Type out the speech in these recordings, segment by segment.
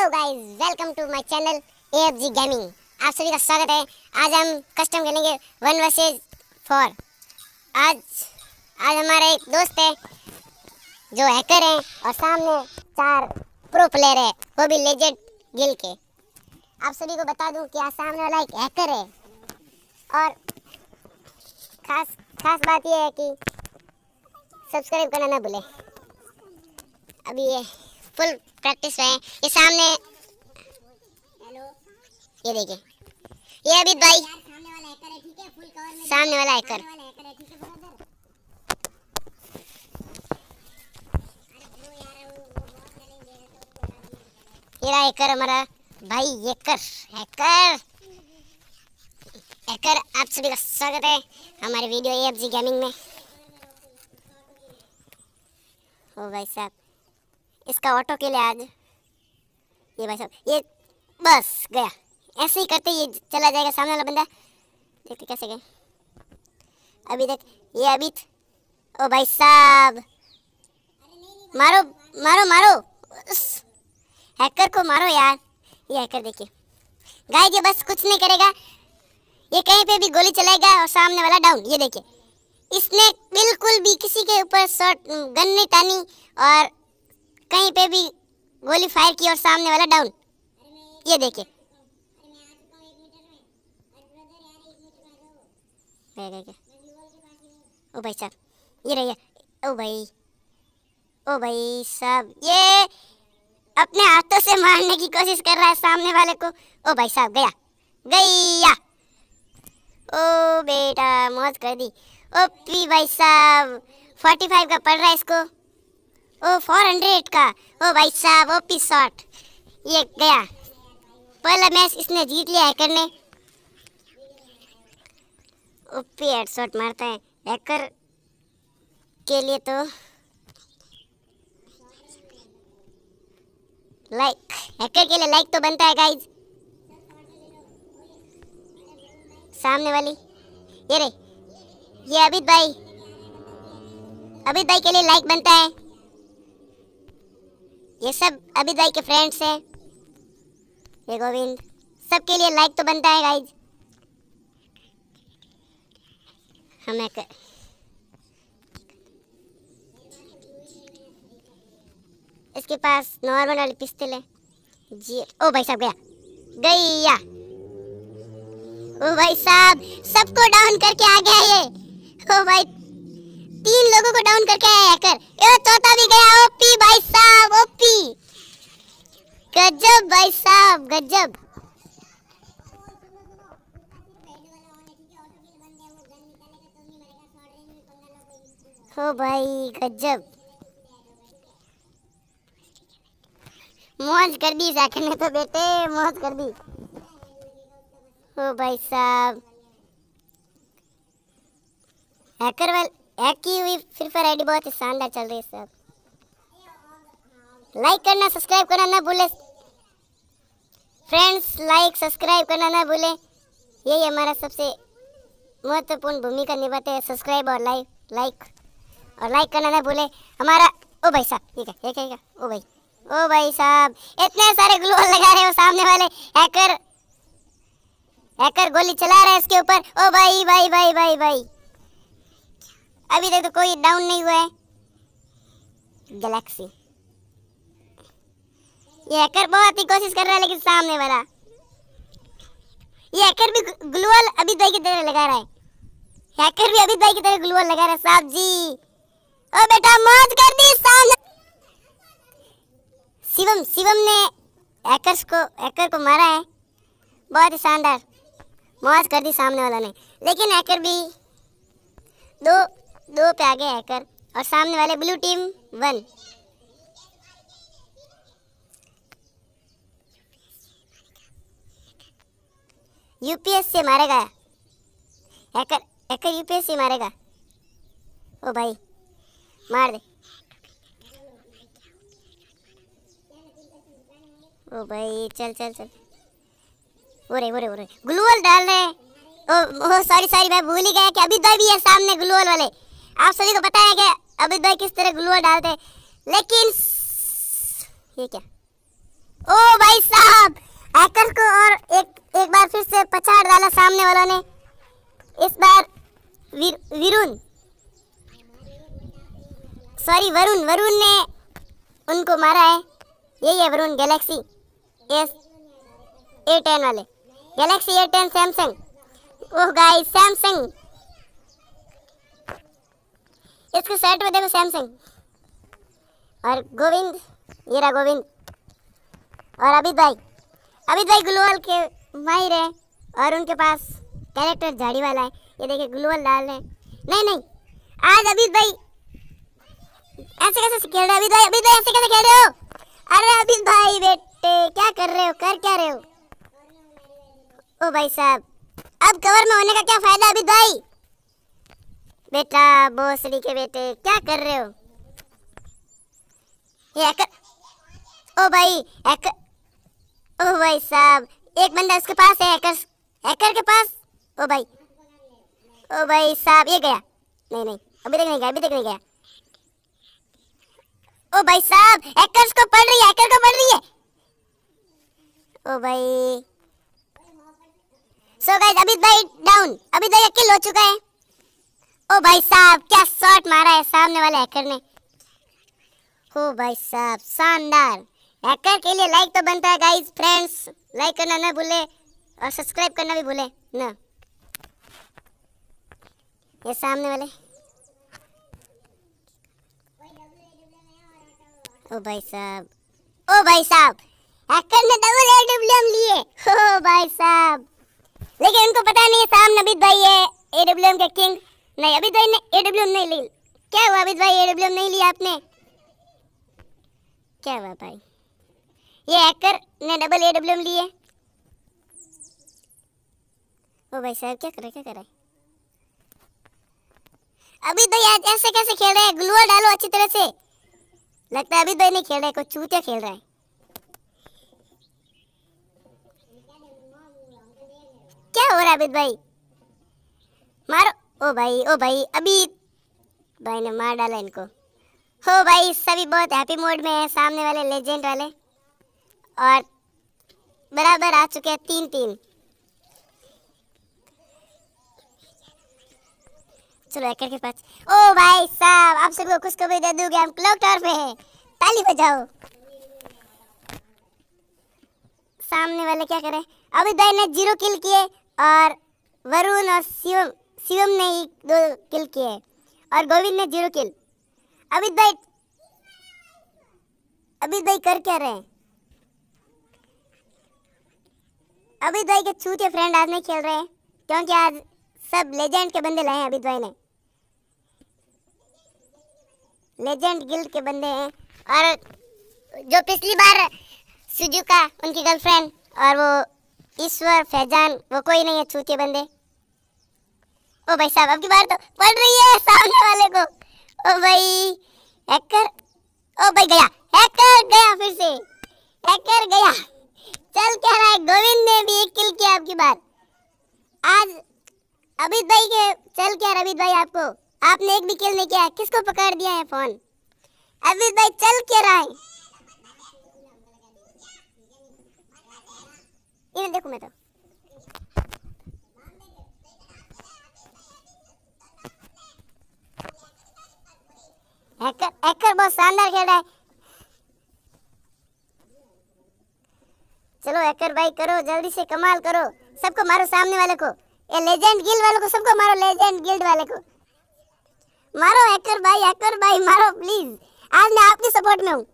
Hello guys welcome to my channel AFG gaming आप सभी का स्वागत है आज हम कस्टम खेलेंगे वन वर्सेज फोर आज आज हमारे एक दोस्त है जो हैकर हैं और सामने चार प्रो प्लेयर है वो भी लेजेंड गिल के आप सभी को बता दूं कि आज सामने वाला एक हैकर है और खास खास बात यह है कि सब्सक्राइब करना ना भूलें अभी ये फुल प्रैक्टिस रहे ये सामने ये देखिए ये अभी भाई सामने वाला हैकर ये रहा हैकर हमारा भाई हैकर हैकर हैकर आप सभी का स्वागत है हमारे वीडियो एफ जी गेमिंग में ओ भाई साहब इसका ऑटो के लिए आज ये भाई साहब ये बस गया ऐसे ही करते ये चला जाएगा सामने वाला बंदा देखते कैसे गए अभी देख ये अभी ओ भाई साहब मारो मारो मारो उस हैकर को मारो यार ये हैकर देखिए गाय ये बस कुछ नहीं करेगा ये कहीं पे भी गोली चलाएगा और सामने वाला डाउन ये देखिए इसने बिल्कुल भी किसी के ऊपर शॉट गन नहीं तानी और कहीं पे भी गोली फायर की और सामने वाला डाउन ये देखिए ओ भाई साहब ये रही ओ भाई ओ भाई साहब ये अपने हाथों से मारने की कोशिश कर रहा है सामने वाले को ओ भाई साहब गया गया ओ बेटा मौत कर दी ओ पी भाई साहब 45 का पड़ रहा है इसको ओ फोर हंड्रेड का ओ भाई साहब ओ पी शॉट ये गया पहला मैच इसने जीत लिया हैकर ने ओपी हेड शॉट मारता है हैकर के लिए तो लाइक हैकर के लिए लाइक तो बनता है गाइज सामने वाली ये रे ये अभित भाई अभित भाई के लिए लाइक बनता है ये सब अभी दाई के फ्रेंड्स हैं ये गोविंद सबके लिए लाइक तो बनता है गाइज हमें कर... इसके पास नॉर्मल वाली पिस्तल है जी ओ भाई साहब गया गया ओ भाई साहब सबको डाउन करके आ गया ये ओ भाई तीन लोगों को डाउन करके आया हैकर ये चौथा भी गया ओपी भाई साहब ओपी गजब भाई साहब गजब हो भाई गजब मौज कर दी जाकिर ने तो बेटे मौज कर दी हो भाई साहब हैकर वाले हैक की हुई फिर फायर आईडी बहुत ही शानदार चल रही है सब लाइक करना सब्सक्राइब करना ना भूले फ्रेंड्स लाइक सब्सक्राइब करना ना भूले यही हमारा सबसे महत्वपूर्ण भूमिका निभाते हैं सब्सक्राइब और लाइक लाइक और लाइक करना ना भूले हमारा ओ भाई साहब ठीक है ये क्या ओ भाई ओ भाई साहब इतने सारे ग्लू लगा रहे हो सामने वाले हैकर हैकर गोली चला रहे हैं इसके ऊपर ओ भाई भाई भाई भाई भाई, भाई। अभी तक तो कोई डाउन नहीं हुआ है गैलेक्सी ये हैकर बहुत ही कोशिश कर रहा है लेकिन सामने वाला ये हैकर भी ग्लूअल अभी दही की तरह लगा रहा है हैकर भी अभी दही की तरह ग्लूअल लगा रहा है साहब जी ओ बेटा मौज कर दी सामने शिवम शिवम ने हैकर्स को हैकर को मारा है बहुत ही शानदार मौज कर दी सामने वाला ने लेकिन हैकर भी दो दो पे आगे हैकर और सामने वाले ब्लू टीम वन यूपीएससी मारेगा हैकर हैकर यूपीएससी मारेगा ओ भाई मार दे ओ भाई चल चल चल ओरे ओरे ओरे ग्लूअल डाल रहे ओ, ओ सॉरी सॉरी मैं भूल ही गया कि अभी दो तो भी है सामने ग्लूअल वाले आप सभी को पता है कि अमित भाई किस तरह ग्लूआ डालते हैं लेकिन ये क्या ओ भाई साहब हैकर को और एक एक बार फिर से पछाड़ डाला सामने वालों ने इस बार वीर, सॉरी वरुण वरुण ने उनको मारा है ये है Varun Galaxy S A ten वाले Galaxy A ten Samsung oh guys Samsung इसके सेट में देखो सैमसंग और गोविंद ये रहा गोविंद और अभित भाई अभित भाई ग्लोअल के माहिर है और उनके पास कैरेक्टर झाड़ी वाला है ये देखिए ग्लोअल लाल है नहीं नहीं आज अभित भाई ऐसे कैसे खेल रहे अभित भाई अभित भाई ऐसे कैसे खेल रहे हो अरे अभित भाई बेटे क्या कर रहे हो कर क्या रहे हो ओ भाई साहब अब कवर में होने का क्या फायदा अभित भाई बेटा भोसड़ी के बेटे क्या कर रहे हो एक, ओ भाई एक, ओ भाई साहब एक बंदा उसके पास है हैकर हैकर के पास ओ भाई ओ भाई साहब ये गया नहीं नहीं अभी तक नहीं गया अभी तक नहीं गया ओ भाई साहब हैकर्स को पढ़ रही है हैकर को पढ़ रही है ओ भाई सो गाइस अभी भाई तो डाउन अभी तक तो किल हो चुका है ओ भाई साहब क्या शॉट मारा है सामने वाले हैकर ने हो भाई साहब शानदार हैकर के लिए लाइक तो बनता है गाइस फ्रेंड्स लाइक करना ना भूले और सब्सक्राइब करना भी भूले ना ये सामने वाले ओ भाई साहब ओ भाई साहब हैकर ने डबल ए डब्ल्यू एम लिए हो भाई साहब लेकिन उनको पता नहीं है सामने भी भाई है ए डब्ल्यू एम के किंग नहीं अभी भाई ने ए डब्ल्यू एम नहीं ली क्या हुआ अभी भाई ए डब्ल्यू एम नहीं लिया आपने क्या हुआ भाई ये हैकर ने डबल ए डब्ल्यू एम लिए ओ भाई साहब क्या करे क्या करे अभी तो आज ऐसे कैसे खेल रहे हैं ग्लूअर डालो अच्छी तरह से लगता है अभी तो नहीं खेल रहे है कोई चूतिया खेल रहा है क्या हो रहा है अभी भाई मारो ओ भाई ओ भाई अभी भाई ने मार डाला इनको हो भाई सभी बहुत हैप्पी मोड में है सामने वाले लेजेंड वाले और बराबर आ चुके हैं तीन तीन चलो हैकर के पास ओ भाई साहब आप सबको भी दे दूंगे हम क्लॉक टावर पे हैं ताली बजाओ सामने वाले क्या करें अभी दाई ने जीरो किल किए और वरुण और शिवम शिवम ने एक दो किल किए हैं और गोविंद ने जीरो किल अभी भाई अभी भाई कर क्या रहे हैं अभी भाई के छूते फ्रेंड आज नहीं खेल रहे हैं क्योंकि आज सब लेजेंड के बंदे लाए हैं अभी भाई ने लेजेंड गिल्ड के बंदे हैं और जो पिछली बार सुजुका उनकी गर्लफ्रेंड और वो ईश्वर फैजान वो कोई नहीं है छूते बंदे ओ भाई साहब अब की बार तो पड़ रही है सामने वाले को ओ भाई हैकर ओ भाई गया हैकर गया फिर से हैकर गया चल कह रहा है गोविंद ने भी एक किल किया आपकी बार आज अभी भाई के चल क्या अभित भाई आपको आपने एक भी किल नहीं किया किसको पकड़ दिया है फोन अभी भाई चल क्या रहा है इन्हें देखो मैं तो सर बहुत शानदार खेल रहा है चलो एकर भाई करो जल्दी से कमाल करो सबको मारो सामने वाले को ये लेजेंड गिल्ड वाले को सबको मारो लेजेंड गिल्ड वाले को मारो एकर भाई एकर भाई मारो प्लीज आज मैं आपके सपोर्ट में हूँ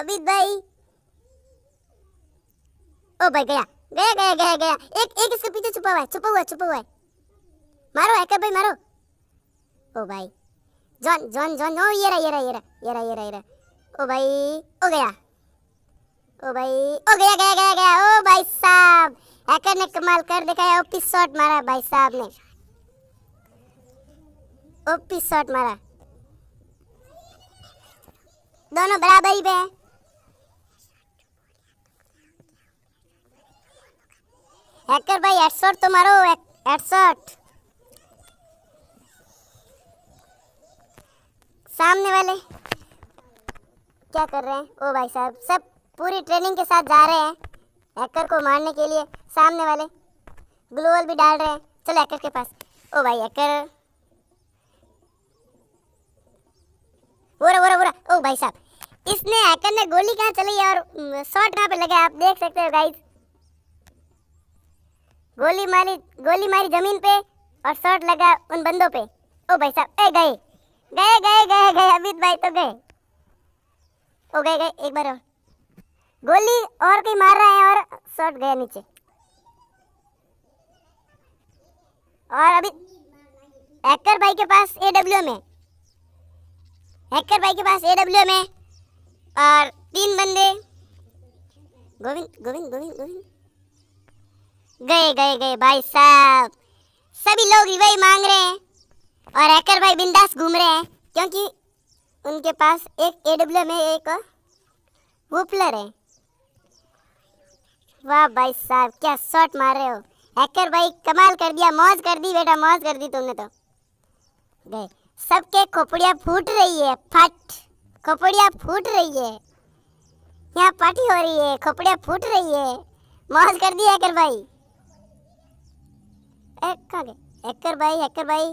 अभी भाई ओ भाई गया गया गया गया गया एक एक इसके पीछे छुपा हुआ है छुपा हुआ है छुपा हुआ है मारो हैकर भाई मारो ओ भाई जॉन जॉन जॉन ओ ये रहा ये रहा ये रहा ये रहा ये रहा ओ भाई ओ गया ओ भाई ओ गया गया गया गया ओ भाई साहब हैकर ने कमाल कर दिखाया ओपी शॉट मारा भाई साहब ने ओपी शॉट मारा दोनों बराबरी पे हैं हैकर भाई हेडशॉट तो मारो हेडशॉट सामने वाले क्या कर रहे हैं ओ भाई साहब सब पूरी ट्रेनिंग के साथ जा रहे हैं हैकर को मारने के लिए सामने वाले ग्लोअल भी डाल रहे हैं चलो हैकर के पास ओ भाई हैकर बोरा बोरा बोरा ओ भाई साहब इसने हैकर ने गोली कहाँ चली और शॉट mm, कहाँ पे लगा आप देख सकते हो गाइस गोली मारी गोली मारी जमीन पे और शॉट लगा उन बंदों पे ओ भाई साहब ए गए गए गए गए गए अमित भाई तो गए ओ गए गए एक बार और गोली और कहीं मार रहे हैं और शॉट गया नीचे और अभी हैकर भाई के पास ए डब्ल्यू में हैकर भाई के पास ए डब्ल्यू में और तीन बंदे गोविंद गोविंद गोविंद गोविंद गए गए गए भाई साहब सभी लोग वही मांग रहे हैं और हैकर भाई बिंदास घूम रहे हैं क्योंकि उनके पास एक ए डब्ल्यू में एक वूपलर है वाह भाई साहब क्या शॉट मार रहे हो हैकर भाई कमाल कर दिया मौज कर दी बेटा मौज कर दी तुमने तो गए सबके खोपड़ियाँ फूट रही है फट खोपड़िया फूट रही है यहाँ पार्टी हो रही है खोपड़ियाँ फूट रही है मौज कर दी हैकर भाई हैकर भाई हैकर भाई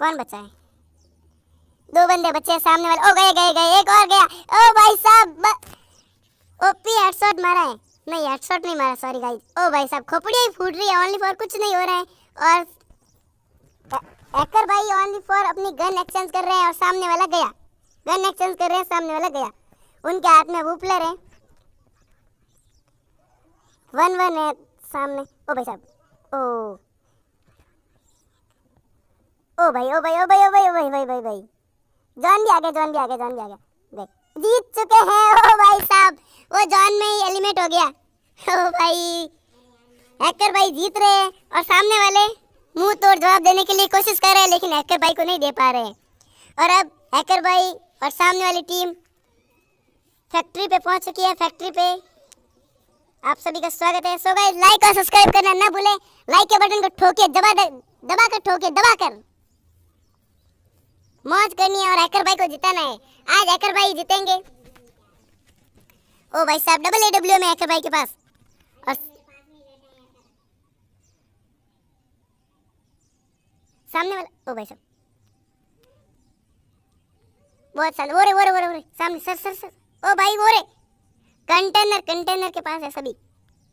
कौन बचा है दो बंदे बचे सामने वाले ओ गए गए गए एक और गया ओ भाई साहब ओपी हेडशॉट मारा है नहीं हेडशॉट नहीं मारा सॉरी गाइस ओ भाई साहब खोपड़ी फूट रही है ओनली फॉर कुछ नहीं हो रहा है और हैकर भाई ओनली फॉर अपनी गन एक्सचेंज कर रहे हैं और सामने वाला गया गन एक्सचेंज कर रहे हैं सामने वाला गया उनके हाथ में वूपलर है वन वन है सामने ओ भाई साहब ओ ओ भाई ओ भाई ओ भाई ओ भाई ओ भाई भाई भाई भाई जॉन भी आ गया जॉन भी आ गया जॉन भी आ गया देख जीत चुके हैं ओ भाई साहब वो जॉन में ही एलिमिनेट हो गया ओ भाई हैकर भाई जीत रहे हैं और सामने वाले मुंह तोड़ जवाब देने के लिए कोशिश कर रहे हैं लेकिन हैकर भाई को नहीं दे पा रहे हैं और अब हैकर भाई और सामने वाली टीम फैक्ट्री पे पहुंच चुकी है फैक्ट्री पे आप सभी का स्वागत है सो गाइस लाइक और सब्सक्राइब करना ना भूलें लाइक के बटन को ठोके दबा दबा कर ठोके दबा कर मौज करनी है और हैकर भाई को जिताना है आज हैकर भाई जीतेंगे ओ भाई साहब डबल एडब्ल्यू में हैकर भाई के पास और सामने वाला ओ भाई साहब बहुत साल वो रे वो रे वो रे सामने सर सर सर ओ भाई वो रे कंटेनर कंटेनर के पास है सभी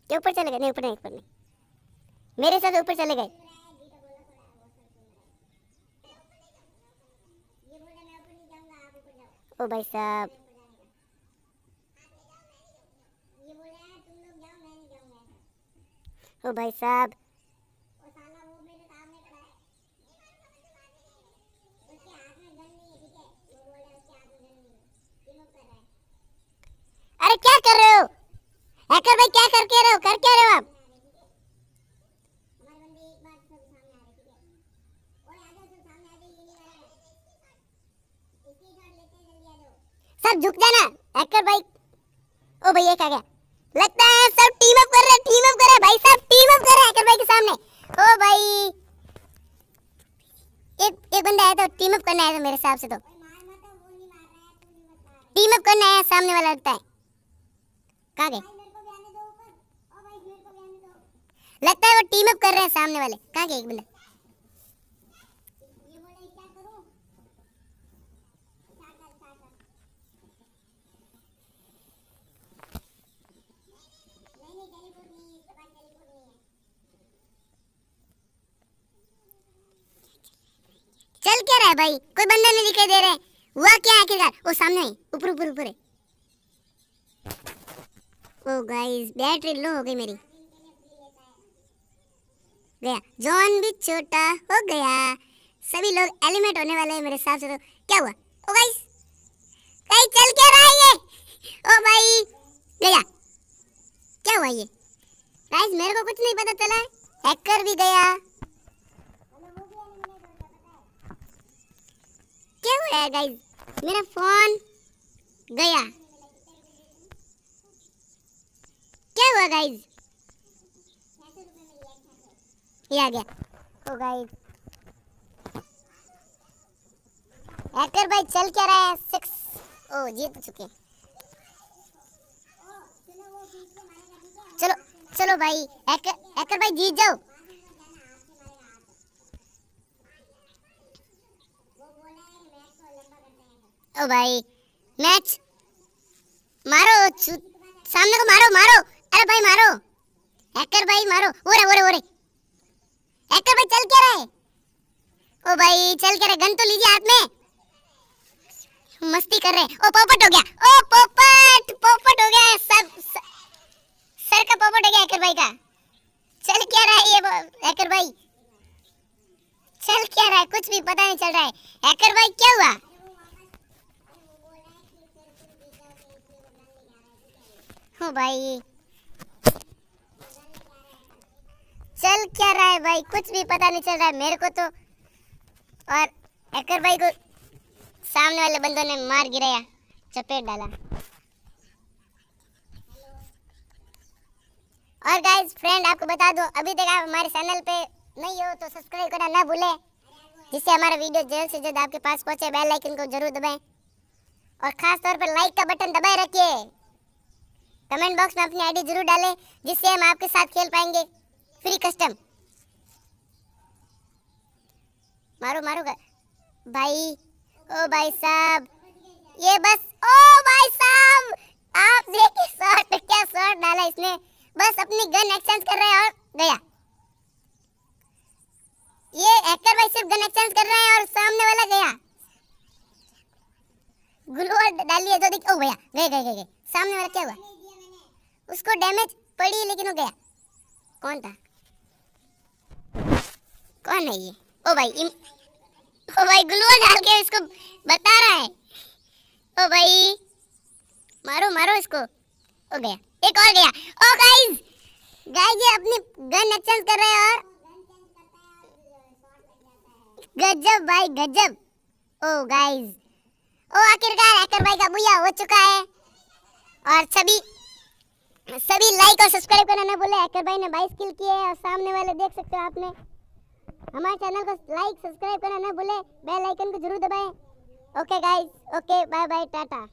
के ऊपर चले गए नहीं ऊपर नहीं ऊपर नहीं मेरे साथ ऊपर चले गए ओ भाई साहब ओ भाई साहब दे रहे हो कर क्या रहे हो आप सर झुक जाना हैकर भाई ओ भैया क्या गया लगता है सब टीम अप कर रहे हैं टीम अप कर रहे हैं भाई साहब टीम अप कर रहे हैं हैकर भाई के सामने ओ भाई एक एक बंदा आया था टीम अप करने आया था मेरे हिसाब से तो टीम अप करने आया सामने वाला लगता है कहाँ गया लगता है वो टीम अप कर रहे हैं सामने वाले कहाँ के एक बंदा चल क्या रहा है भाई कोई बंदा नहीं दिखाई दे रहे हुआ क्या आखिरकार वो सामने है ऊपर ऊपर ऊपर है ओ गाइस बैटरी लो हो गई मेरी गया जॉन भी छोटा हो गया सभी लोग एलिमेंट होने वाले हैं मेरे हिसाब से तो क्या हुआ ओ गाइस कहीं चल क्या रहा है ये ओ भाई गया क्या हुआ ये गाइस मेरे को कुछ नहीं पता चला है हैकर भी गया क्या हुआ है गाइस मेरा फोन गया क्या हुआ गाइस ये आ गया ओ गाइस हैकर भाई चल क्या रहा है सिक्स ओ जीत तो चुके चलो चलो भाई हैकर हैकर भाई जीत जाओ ओ भाई मैच मारो सामने को मारो मारो अरे भाई मारो हैकर भाई मारो ओरे ओरे ओरे हैकर भाई चल क्या रहे ओ भाई चल क्या रहे गन तो लीजिए हाथ में मस्ती कर रहे ओ पोपट हो गया ओ पोपट पोपट हो गया सब स... सर का पोपट हो गया हैकर भाई का चल क्या रहा है ये हैकर भाई चल क्या रहा है कुछ भी पता नहीं चल रहा है हैकर भाई क्या हुआ हो भाई चल क्या रहा है भाई कुछ भी पता नहीं चल रहा है मेरे को तो और एकर भाई को सामने वाले बंदों ने मार गिराया चपेट डाला और गाइज फ्रेंड आपको बता दो अभी तक आप हमारे चैनल पे नहीं हो तो सब्सक्राइब करना ना भूलें जिससे हमारा वीडियो जल्द से जल्द आपके पास पहुंचे बेल आइकन को जरूर दबाएं और ख़ास तौर पर लाइक का बटन दबाए रखिए कमेंट बॉक्स में अपनी आईडी जरूर डालें जिससे हम आपके साथ खेल पाएंगे फ्री कस्टम मारो मारो भाई ओ भाई साहब ये बस ओ भाई साहब आप देखिए शॉट क्या शॉट डाला इसने बस अपनी गन एक्सचेंज कर रहे हैं और गया ये हैकर भाई सिर्फ गन एक्सचेंज कर रहे हैं और सामने वाला गया ग्लू और डाली है तो देख ओ भैया गए गए गए गए सामने वाला क्या हुआ उसको डैमेज पड़ी लेकिन वो गया कौन था कौन है ये ओ भाई इम... ओ भाई ग्लू डाल के इसको बता रहा है ओ भाई मारो मारो इसको ओ गया एक और गया ओ गाइस गाइस ये अपनी गन एक्सचेंज कर रहे हैं और गजब भाई गजब ओ गाइस ओ आखिरकार हैकर भाई का बुया हो चुका है और सभी सभी लाइक और सब्सक्राइब करना ना भूले हैकर भाई ने 22 किल किए हैं और सामने वाले देख सकते हो आपने हमारे चैनल को लाइक सब्सक्राइब करना ना भूले बेल आइकन को जरूर दबाएं okay guys okay bye bye Tata